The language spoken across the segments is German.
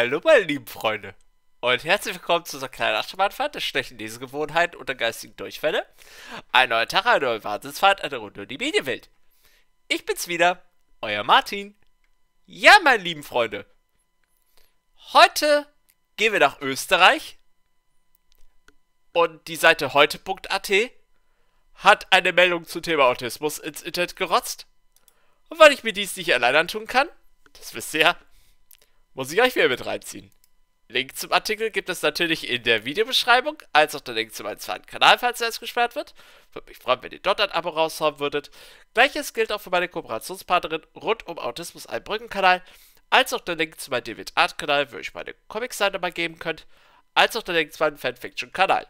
Hallo meine lieben Freunde und herzlich willkommen zu unserer kleinen Achterbahnfahrt der schlechten Lesegewohnheiten und der geistigen Durchfälle. Ein neuer Tag, eine neue Wahnsinnsfahrt, eine Runde um die Medienwelt. Ich bin's wieder, euer Martin. Ja, meine lieben Freunde. Heute gehen wir nach Österreich und die Seite heute.at hat eine Meldung zum Thema Autismus ins Internet gerotzt. Und weil ich mir dies nicht allein antun kann, das wisst ihr ja, muss ich euch wieder mit reinziehen. Link zum Artikel gibt es natürlich in der Videobeschreibung, als auch der Link zu meinem zweiten Kanal, falls er jetzt gesperrt wird. Würde mich freuen, wenn ihr dort ein Abo raushauen würdet. Gleiches gilt auch für meine Kooperationspartnerin rund um Autismus ein Brückenkanal, als auch der Link zu meinem David Art Kanal, wo ich meine Comic-Seite mal geben könnt, als auch der Link zu meinem Fanfiction-Kanal.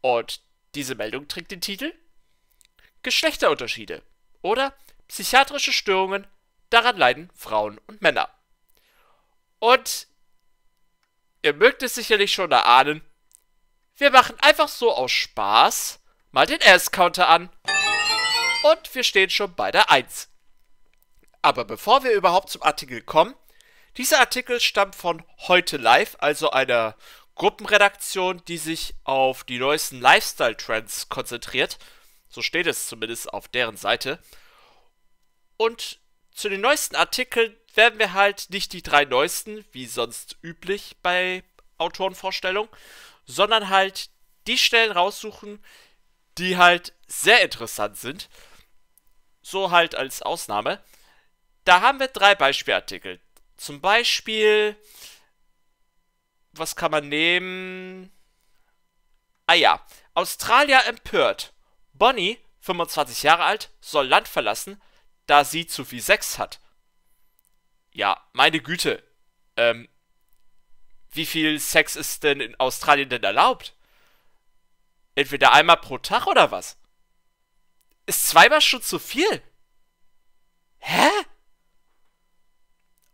Und diese Meldung trägt den Titel Geschlechterunterschiede oder psychiatrische Störungen, daran leiden Frauen und Männer. Und ihr mögt es sicherlich schon erahnen, wir machen einfach so aus Spaß mal den S-Counter an. Und wir stehen schon bei der 1. Aber bevor wir überhaupt zum Artikel kommen, dieser Artikel stammt von Heute Live, also einer Gruppenredaktion, die sich auf die neuesten Lifestyle-Trends konzentriert. So steht es zumindest auf deren Seite. Und zu den neuesten Artikeln werden wir halt nicht die drei neuesten, wie sonst üblich bei Autorenvorstellungen, sondern halt die Stellen raussuchen, die halt sehr interessant sind. So halt als Ausnahme. Da haben wir drei Beispielartikel. Zum Beispiel, was kann man nehmen? Ah ja, Australier empört. Bonnie, 25 Jahre alt, soll Land verlassen, da sie zu viel Sex hat. Ja, meine Güte. Ähm, wie viel Sex ist denn in Australien denn erlaubt? Entweder einmal pro Tag oder was? Ist zweimal schon zu viel? Hä?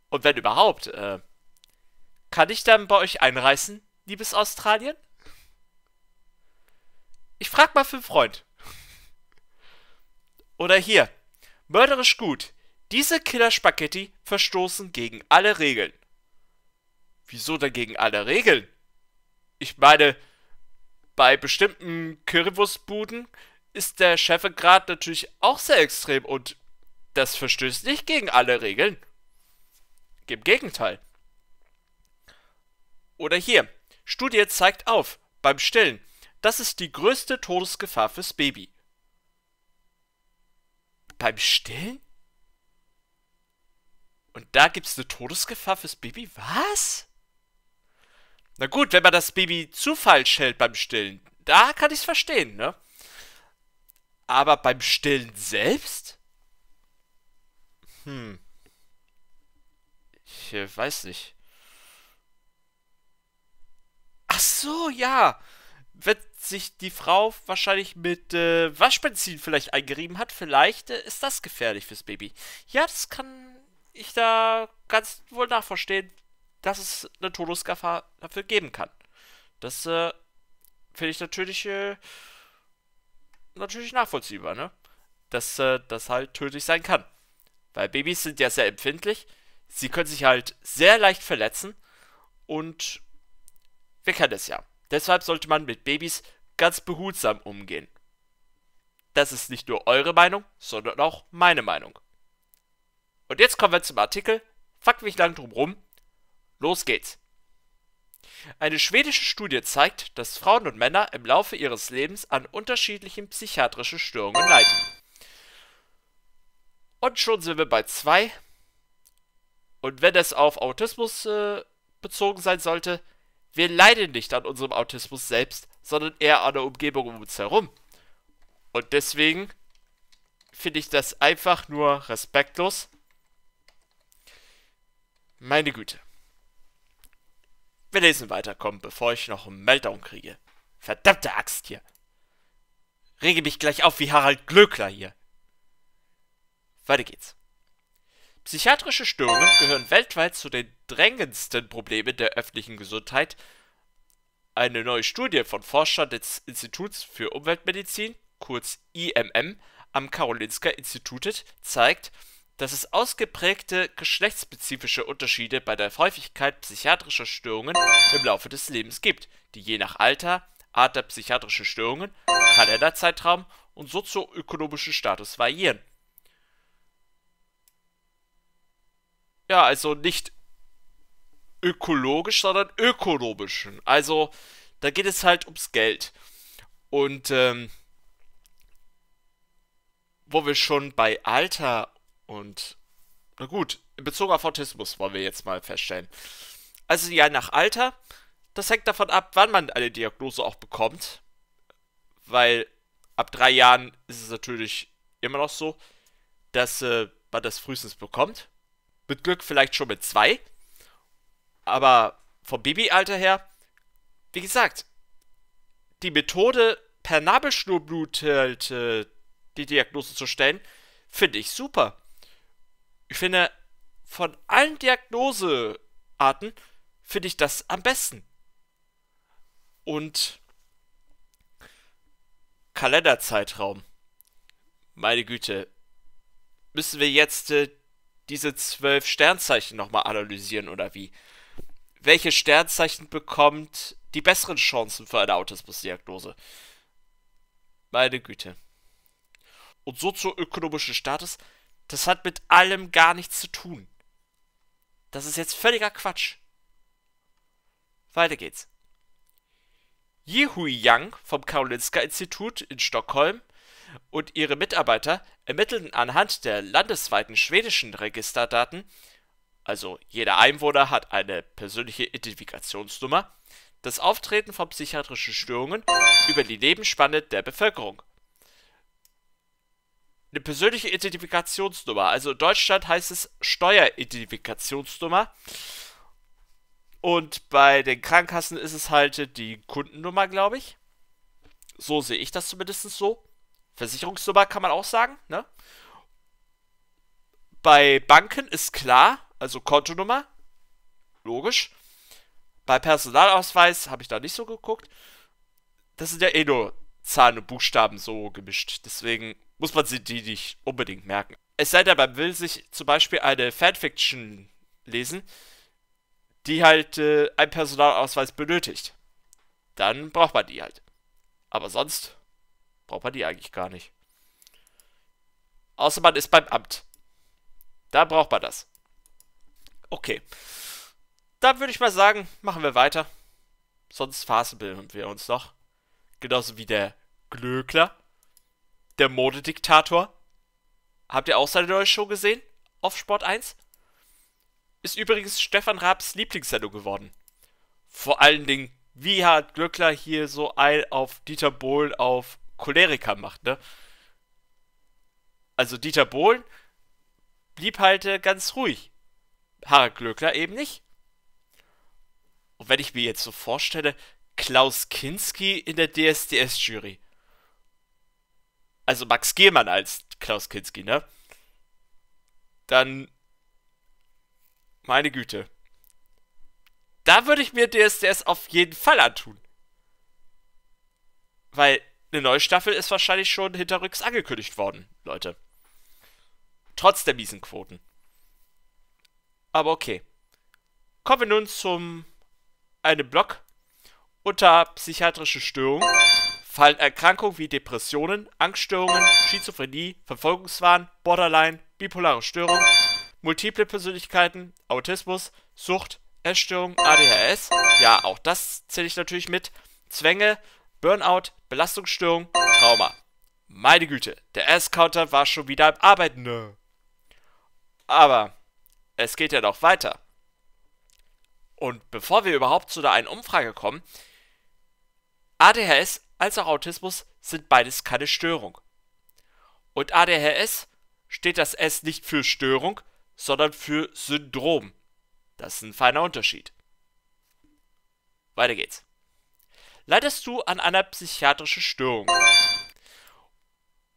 Und wenn überhaupt, äh, kann ich dann bei euch einreißen, liebes Australien? Ich frag mal für einen Freund. Oder hier, Mörderisch gut. Diese Killerspaghetti verstoßen gegen alle Regeln. Wieso denn gegen alle Regeln? Ich meine, bei bestimmten Currywurstbuden ist der Schärfegrad natürlich auch sehr extrem und das verstößt nicht gegen alle Regeln. Im Gegenteil. Oder hier. Studie zeigt auf, beim Stillen, das ist die größte Todesgefahr fürs Baby. Beim Stillen? Und da gibt's eine Todesgefahr fürs Baby? Was? Na gut, wenn man das Baby zu falsch hält beim Stillen, da kann ich's verstehen, ne? Aber beim Stillen selbst? Hm. Ich äh, weiß nicht. Ach so, ja wenn sich die Frau wahrscheinlich mit äh, Waschbenzin vielleicht eingerieben hat, vielleicht äh, ist das gefährlich fürs Baby. Ja, das kann ich da ganz wohl nachverstehen, dass es eine Todesgefahr dafür geben kann. Das äh, finde ich natürlich äh, natürlich nachvollziehbar, ne? Dass äh, das halt tödlich sein kann. Weil Babys sind ja sehr empfindlich. Sie können sich halt sehr leicht verletzen. Und wir kennen es ja. Deshalb sollte man mit Babys ganz behutsam umgehen. Das ist nicht nur eure Meinung, sondern auch meine Meinung. Und jetzt kommen wir zum Artikel. Fuck mich lang drum rum. Los geht's. Eine schwedische Studie zeigt, dass Frauen und Männer im Laufe ihres Lebens an unterschiedlichen psychiatrischen Störungen leiden. Und schon sind wir bei zwei. Und wenn es auf Autismus äh, bezogen sein sollte, wir leiden nicht an unserem Autismus selbst, sondern eher an der Umgebung um uns herum. Und deswegen finde ich das einfach nur respektlos. Meine Güte. Wir lesen weiterkommen, bevor ich noch einen Meltdown kriege. Verdammte Axt hier. Rege mich gleich auf wie Harald Glöckler hier. Weiter geht's. Psychiatrische Störungen gehören weltweit zu den drängendsten Problemen der öffentlichen Gesundheit. Eine neue Studie von Forschern des Instituts für Umweltmedizin, kurz IMM, am Karolinska Institutet zeigt, dass es ausgeprägte geschlechtsspezifische Unterschiede bei der Häufigkeit psychiatrischer Störungen im Laufe des Lebens gibt, die je nach Alter, Art der psychiatrischen Störungen, Kalenderzeitraum und sozioökonomischen Status variieren ja, also nicht ökologisch, sondern ökonomischen. Also da geht es halt ums Geld. Und ähm, wo wir schon bei Alter und, na gut, in Bezug auf Autismus wollen wir jetzt mal feststellen. Also ja, nach Alter, das hängt davon ab, wann man eine Diagnose auch bekommt. Weil ab drei Jahren ist es natürlich immer noch so, dass äh, man das frühestens bekommt. Mit Glück vielleicht schon mit zwei. Aber vom Babyalter her, wie gesagt, die Methode per Nabelschnurblut halt, äh, die Diagnose zu stellen, finde ich super. Ich finde, von allen Diagnosearten finde ich das am besten. Und Kalenderzeitraum. Meine Güte. Müssen wir jetzt äh, diese zwölf Sternzeichen nochmal analysieren oder wie? Welches Sternzeichen bekommt die besseren Chancen für eine Autismusdiagnose? Meine Güte. Und sozioökonomischen Status, das hat mit allem gar nichts zu tun. Das ist jetzt völliger Quatsch. Weiter geht's. Yihui Yang vom Karolinska Institut in Stockholm und ihre Mitarbeiter ermitteln anhand der landesweiten schwedischen Registerdaten (also jeder Einwohner hat eine persönliche Identifikationsnummer) das Auftreten von psychiatrischen Störungen über die Lebensspanne der Bevölkerung. Eine persönliche Identifikationsnummer, also in Deutschland heißt es Steueridentifikationsnummer und bei den Krankenkassen ist es halt die Kundennummer, glaube ich. So sehe ich das zumindest so. Versicherungsnummer kann man auch sagen. Ne? Bei Banken ist klar, also Kontonummer, logisch. Bei Personalausweis habe ich da nicht so geguckt. Das sind ja eh nur Zahlen und Buchstaben so gemischt. Deswegen muss man sie die nicht unbedingt merken. Es sei denn, man will sich zum Beispiel eine Fanfiction lesen, die halt äh, einen Personalausweis benötigt. Dann braucht man die halt. Aber sonst Braucht man die eigentlich gar nicht. Außer man ist beim Amt. Da braucht man das. Okay. Dann würde ich mal sagen, machen wir weiter. Sonst fasenbilden wir uns noch. Genauso wie der Glöckler. Der Modediktator. Habt ihr auch seine neue Show gesehen? Auf Sport 1? Ist übrigens Stefan Raabs Lieblingssendung geworden. Vor allen Dingen, wie hat Glöckler hier so ein auf Dieter Bohlen, auf Choleriker macht, ne? Also Dieter Bohlen blieb halt äh, ganz ruhig. Harald Glöckler eben nicht. Und wenn ich mir jetzt so vorstelle, Klaus Kinski in der DSDS-Jury. Also Max Gehmann als Klaus Kinski, ne? Dann. Meine Güte. Da würde ich mir DSDS auf jeden Fall antun. Weil eine neue Staffel ist wahrscheinlich schon hinterrücks angekündigt worden, Leute. Trotz der miesen Quoten. Aber okay. Kommen wir nun zum einem Blog. Unter psychiatrische Störungen fallen Erkrankungen wie Depressionen, Angststörungen, Schizophrenie, Verfolgungswahn, Borderline, bipolare Störung, multiple Persönlichkeiten, Autismus, Sucht, Essstörung, ADHS, ja, auch das zähle ich natürlich mit, Zwänge Burnout, Belastungsstörung, Trauma. Meine Güte, der S-Counter war schon wieder am Arbeiten. Ne? Aber es geht ja noch weiter. Und bevor wir überhaupt zu einer Umfrage kommen, ADHS als auch Autismus sind beides keine Störung. Und ADHS steht das S nicht für Störung, sondern für Syndrom. Das ist ein feiner Unterschied. Weiter geht's leidest du an einer psychiatrischen Störung?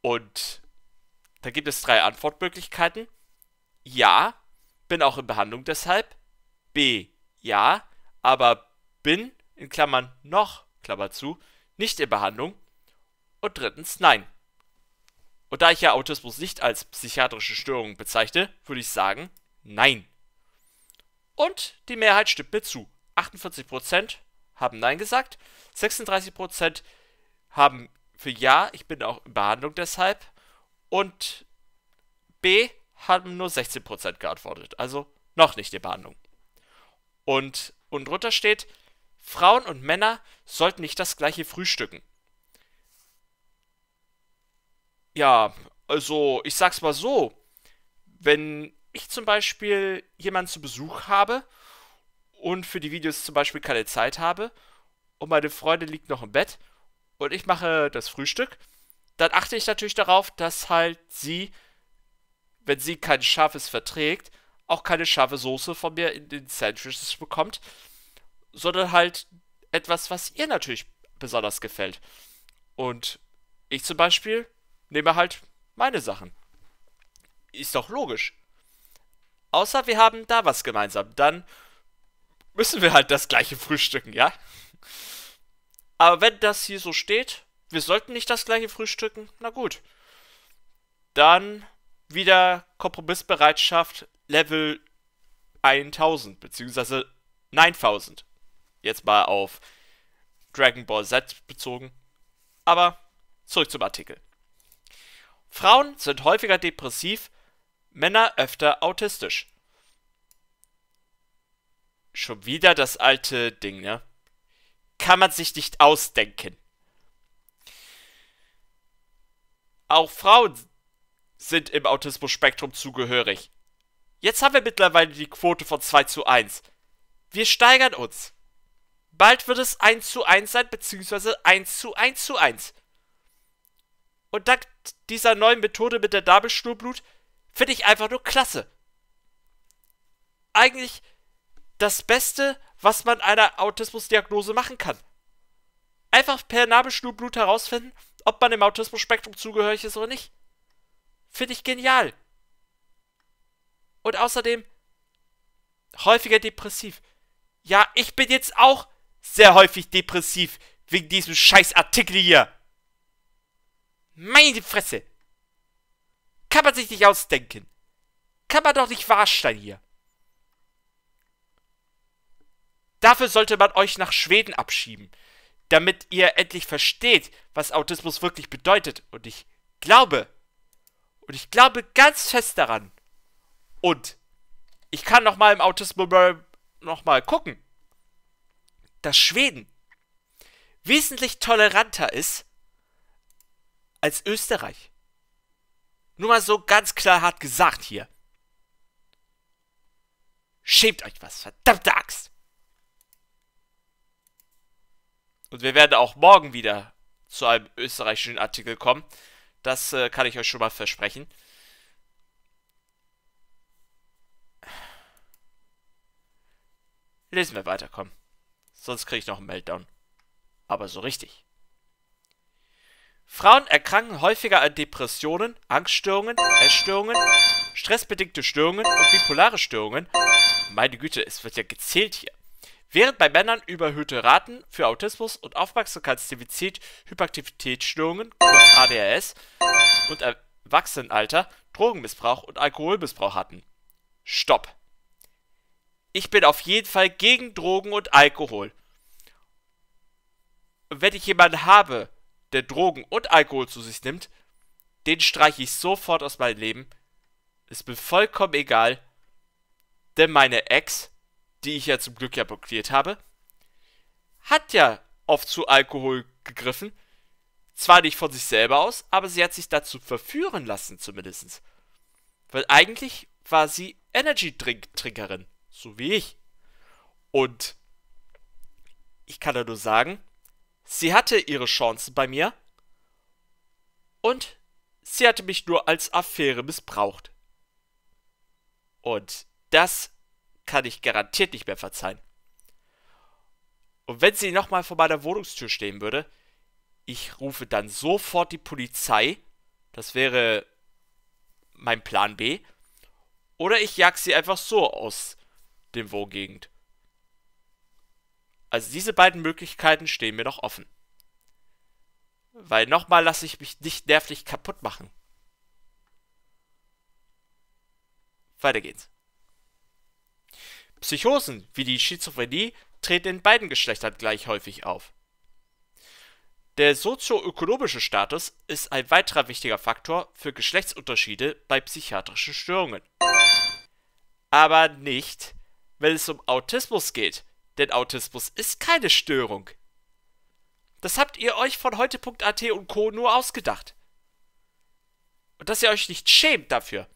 Und da gibt es drei Antwortmöglichkeiten. Ja, bin auch in Behandlung deshalb. B, ja, aber bin, in Klammern noch, Klammer zu, nicht in Behandlung. Und drittens, nein. Und da ich ja Autismus nicht als psychiatrische Störung bezeichne, würde ich sagen, nein. Und die Mehrheit stimmt mir zu. 48% haben Nein gesagt, 36% haben für Ja, ich bin auch in Behandlung deshalb und B haben nur 16% geantwortet, also noch nicht in Behandlung. Und, und drunter steht, Frauen und Männer sollten nicht das gleiche frühstücken. Ja, also ich sag's mal so, wenn ich zum Beispiel jemanden zu Besuch habe und für die Videos zum Beispiel keine Zeit habe und meine Freundin liegt noch im Bett und ich mache das Frühstück, dann achte ich natürlich darauf, dass halt sie, wenn sie kein scharfes verträgt, auch keine scharfe Soße von mir in den Sandwiches bekommt, sondern halt etwas, was ihr natürlich besonders gefällt. Und ich zum Beispiel nehme halt meine Sachen. Ist doch logisch. Außer wir haben da was gemeinsam. Dann müssen wir halt das gleiche frühstücken, ja? Aber wenn das hier so steht, wir sollten nicht das gleiche frühstücken, na gut. Dann wieder Kompromissbereitschaft Level 1000, beziehungsweise 9000. Jetzt mal auf Dragon Ball Z bezogen. Aber zurück zum Artikel. Frauen sind häufiger depressiv, Männer öfter autistisch. Schon wieder das alte Ding, ne? Kann man sich nicht ausdenken. Auch Frauen sind im Autismus-Spektrum zugehörig. Jetzt haben wir mittlerweile die Quote von 2 zu 1. Wir steigern uns. Bald wird es 1 zu 1 sein, beziehungsweise 1 zu 1 zu 1. Und dank dieser neuen Methode mit der Nabelschnurblut finde ich einfach nur klasse. Eigentlich das Beste, was man einer Autismusdiagnose machen kann. Einfach per Nabelschnurblut herausfinden, ob man im Autismus-Spektrum zugehörig ist oder nicht. Finde ich genial. Und außerdem häufiger depressiv. Ja, ich bin jetzt auch sehr häufig depressiv wegen diesem scheiß Artikel hier. Meine Fresse. Kann man sich nicht ausdenken. Kann man doch nicht wahrstellen hier. Dafür sollte man euch nach Schweden abschieben, damit ihr endlich versteht, was Autismus wirklich bedeutet. Und ich glaube, und ich glaube ganz fest daran. Und ich kann nochmal im Autismus noch gucken, dass Schweden wesentlich toleranter ist als Österreich. Nur mal so ganz klar hart gesagt hier. Schämt euch was, verdammte Axt! Und wir werden auch morgen wieder zu einem österreichischen Artikel kommen. Das äh, kann ich euch schon mal versprechen. Lesen wir weiter, komm. Sonst kriege ich noch einen Meltdown. Aber so richtig. Frauen erkranken häufiger an Depressionen, Angststörungen, Essstörungen, stressbedingte Störungen und bipolare Störungen. Meine Güte, es wird ja gezählt hier. Während bei Männern überhöhte Raten für Autismus und Aufmerksamkeitsdefizit, Hyperaktivitätsstörungen (ADHS) und Erwachsenenalter, Drogenmissbrauch und Alkoholmissbrauch hatten. Stopp! Ich bin auf jeden Fall gegen Drogen und Alkohol. Und wenn ich jemanden habe, der Drogen und Alkohol zu sich nimmt, den streiche ich sofort aus meinem Leben. Ist mir vollkommen egal, denn meine Ex die ich ja zum Glück ja blockiert habe, hat ja oft zu Alkohol gegriffen. Zwar nicht von sich selber aus, aber sie hat sich dazu verführen lassen zumindest. Weil eigentlich war sie energy trinkerin so wie ich. Und ich kann da nur sagen, sie hatte ihre Chancen bei mir und sie hatte mich nur als Affäre missbraucht. Und das kann ich garantiert nicht mehr verzeihen. Und wenn sie nochmal vor meiner Wohnungstür stehen würde, ich rufe dann sofort die Polizei, das wäre mein Plan B, oder ich jag sie einfach so aus dem Wohngegend. Also diese beiden Möglichkeiten stehen mir noch offen. Weil nochmal lasse ich mich nicht nervlich kaputt machen. Weiter geht's. Psychosen wie die Schizophrenie treten in beiden Geschlechtern gleich häufig auf. Der sozioökonomische Status ist ein weiterer wichtiger Faktor für Geschlechtsunterschiede bei psychiatrischen Störungen. Aber nicht, wenn es um Autismus geht, denn Autismus ist keine Störung. Das habt ihr euch von heute.at und Co. nur ausgedacht. Und dass ihr euch nicht schämt dafür.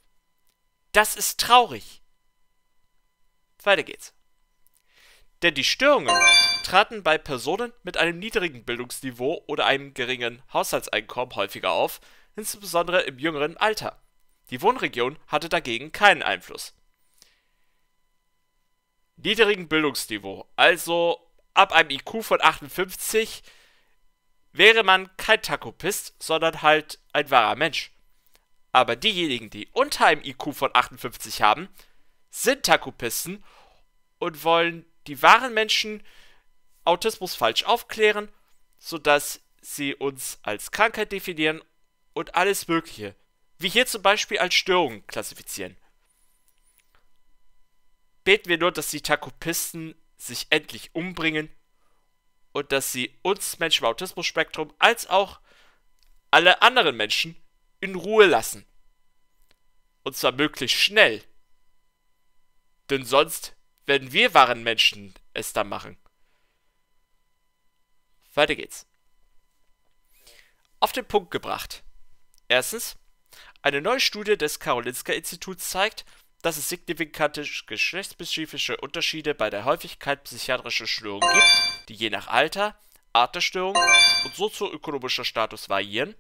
Das ist traurig. Weiter geht's. Denn die Störungen traten bei Personen mit einem niedrigen Bildungsniveau oder einem geringen Haushaltseinkommen häufiger auf, insbesondere im jüngeren Alter. Die Wohnregion hatte dagegen keinen Einfluss. Niedrigen Bildungsniveau, also ab einem IQ von 58, wäre man kein Takopist, sondern halt ein wahrer Mensch. Aber diejenigen, die unter einem IQ von 58 haben, sind Takupisten und wollen die wahren Menschen Autismus falsch aufklären, sodass sie uns als Krankheit definieren und alles Mögliche, wie hier zum Beispiel als Störung klassifizieren. Beten wir nur, dass die Takupisten sich endlich umbringen und dass sie uns Menschen im Autismus-Spektrum als auch alle anderen Menschen in Ruhe lassen. Und zwar möglichst schnell. Denn sonst werden wir wahren Menschen es dann machen. Weiter geht's. Auf den Punkt gebracht. Erstens, eine neue Studie des Karolinska Instituts zeigt, dass es signifikante geschlechtsspezifische Unterschiede bei der Häufigkeit psychiatrischer Störungen gibt, die je nach Alter, Art der Störung und sozioökonomischer Status variieren.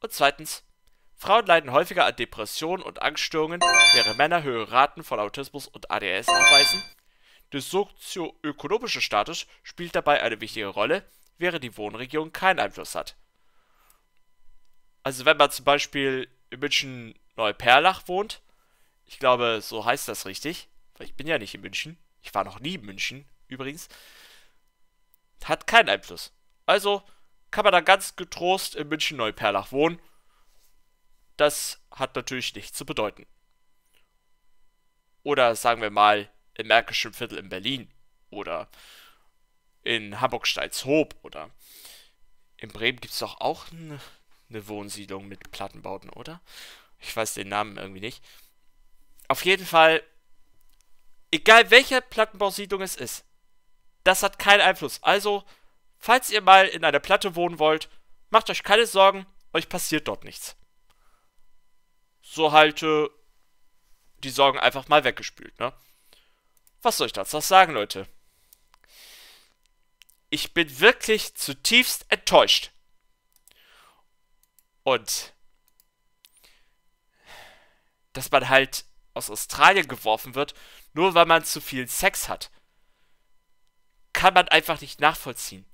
Und zweitens, Frauen leiden häufiger an Depressionen und Angststörungen, während Männer höhere Raten von Autismus und ADS aufweisen. Der sozioökonomische Status spielt dabei eine wichtige Rolle, während die Wohnregion keinen Einfluss hat. Also wenn man zum Beispiel in München Neuperlach wohnt, ich glaube, so heißt das richtig, weil ich bin ja nicht in München, ich war noch nie in München übrigens, hat keinen Einfluss. Also kann man da ganz getrost in München Neuperlach wohnen das hat natürlich nichts zu bedeuten. Oder sagen wir mal im Märkischen Viertel in Berlin oder in Hamburg-Steilshoop oder in Bremen gibt es doch auch eine, eine Wohnsiedlung mit Plattenbauten, oder? Ich weiß den Namen irgendwie nicht. Auf jeden Fall, egal welche Plattenbausiedlung es ist, das hat keinen Einfluss. Also, falls ihr mal in einer Platte wohnen wollt, macht euch keine Sorgen, euch passiert dort nichts so halte die Sorgen einfach mal weggespült, ne? Was soll ich dazu sagen, Leute? Ich bin wirklich zutiefst enttäuscht. Und dass man halt aus Australien geworfen wird, nur weil man zu viel Sex hat, kann man einfach nicht nachvollziehen.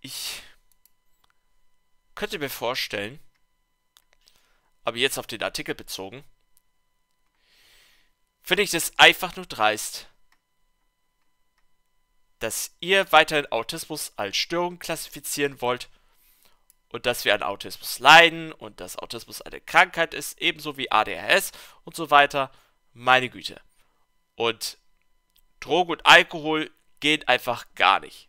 Ich könnte mir vorstellen, aber jetzt auf den Artikel bezogen, finde ich das einfach nur dreist, dass ihr weiterhin Autismus als Störung klassifizieren wollt und dass wir an Autismus leiden und dass Autismus eine Krankheit ist, ebenso wie ADHS und so weiter. Meine Güte. Und Drogen und Alkohol gehen einfach gar nicht.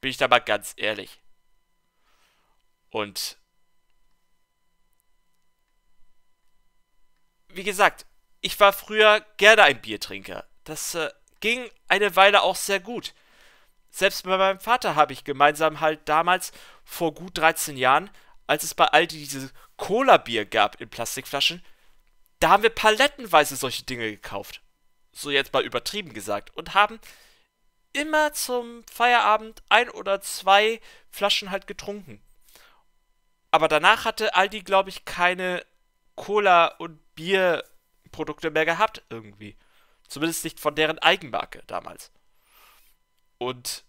Bin ich da mal ganz ehrlich. Und wie gesagt, ich war früher gerne ein Biertrinker. Das äh, ging eine Weile auch sehr gut. Selbst mit meinem Vater habe ich gemeinsam halt damals vor gut 13 Jahren, als es bei Aldi dieses Cola-Bier gab in Plastikflaschen, da haben wir palettenweise solche Dinge gekauft. So jetzt mal übertrieben gesagt. Und haben immer zum Feierabend ein oder zwei Flaschen halt getrunken. Aber danach hatte Aldi, glaube ich, keine Cola- und Bierprodukte mehr gehabt irgendwie. Zumindest nicht von deren Eigenmarke damals. Und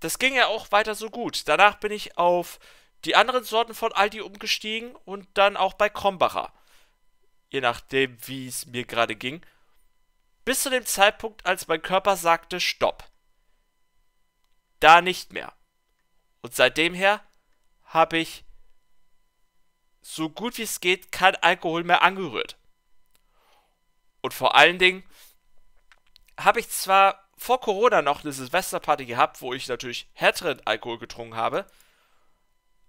das ging ja auch weiter so gut. Danach bin ich auf die anderen Sorten von Aldi umgestiegen und dann auch bei Krombacher. Je nachdem, wie es mir gerade ging. Bis zu dem Zeitpunkt, als mein Körper sagte, stopp. Da nicht mehr. Und seitdem her habe ich so gut wie es geht kein Alkohol mehr angerührt. Und vor allen Dingen habe ich zwar vor Corona noch eine Silvesterparty gehabt, wo ich natürlich härteren Alkohol getrunken habe,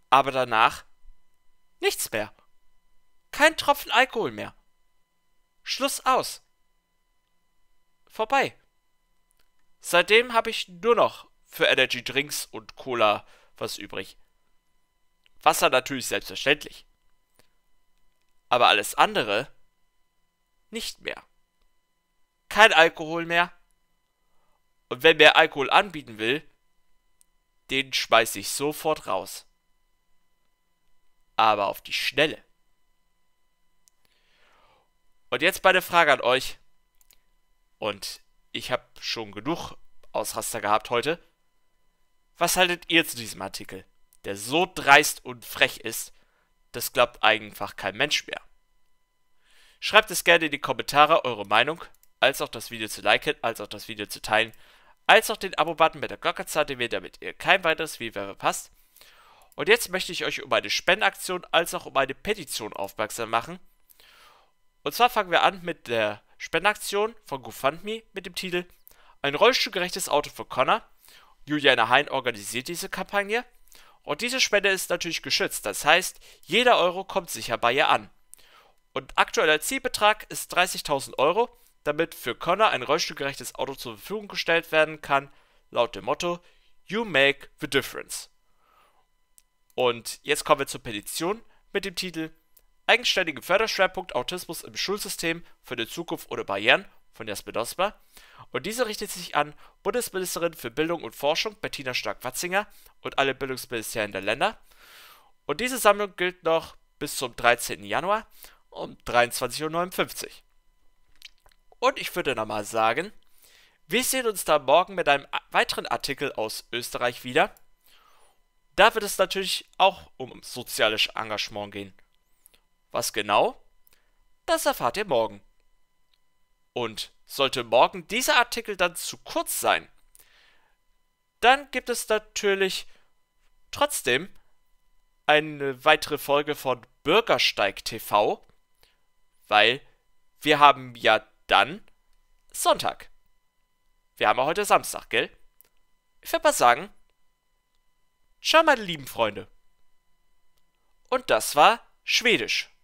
aber danach nichts mehr. Kein Tropfen Alkohol mehr. Schluss aus. Vorbei. Seitdem habe ich nur noch für Energy Drinks und Cola was übrig. Wasser natürlich selbstverständlich aber alles andere nicht mehr. Kein Alkohol mehr. Und wenn mir Alkohol anbieten will, den schmeiß ich sofort raus. Aber auf die Schnelle. Und jetzt meine Frage an euch. Und ich habe schon genug Ausraster gehabt heute. Was haltet ihr zu diesem Artikel, der so dreist und frech ist, das glaubt einfach kein Mensch mehr. Schreibt es gerne in die Kommentare eure Meinung, als auch das Video zu liken, als auch das Video zu teilen, als auch den Abo-Button mit der Glocke zu damit ihr kein weiteres Video verpasst. Und jetzt möchte ich euch um eine Spendenaktion als auch um eine Petition aufmerksam machen. Und zwar fangen wir an mit der Spendenaktion von GoFundMe mit dem Titel Ein rollstuhlgerechtes Auto für Connor. Juliana Hein organisiert diese Kampagne. Und diese Spende ist natürlich geschützt, das heißt, jeder Euro kommt sicher bei ihr an. Und aktueller Zielbetrag ist 30.000 Euro, damit für Connor ein rollstuhlgerechtes Auto zur Verfügung gestellt werden kann, laut dem Motto You Make the Difference. Und jetzt kommen wir zur Petition mit dem Titel Eigenständigen Förderschwerpunkt Autismus im Schulsystem für die Zukunft ohne Barrieren von Jasper Dosper und diese richtet sich an Bundesministerin für Bildung und Forschung Bettina Stark-Watzinger und alle Bildungsministerien der Länder. Und diese Sammlung gilt noch bis zum 13. Januar um 23.59 Uhr. Und ich würde nochmal sagen, wir sehen uns da morgen mit einem weiteren Artikel aus Österreich wieder. Da wird es natürlich auch um soziales Engagement gehen. Was genau? Das erfahrt ihr morgen. Und sollte morgen dieser Artikel dann zu kurz sein, dann gibt es natürlich trotzdem eine weitere Folge von Bürgersteig TV, weil wir haben ja dann Sonntag. Wir haben ja heute Samstag, gell? Ich würde mal sagen, ciao meine lieben Freunde. Und das war Schwedisch.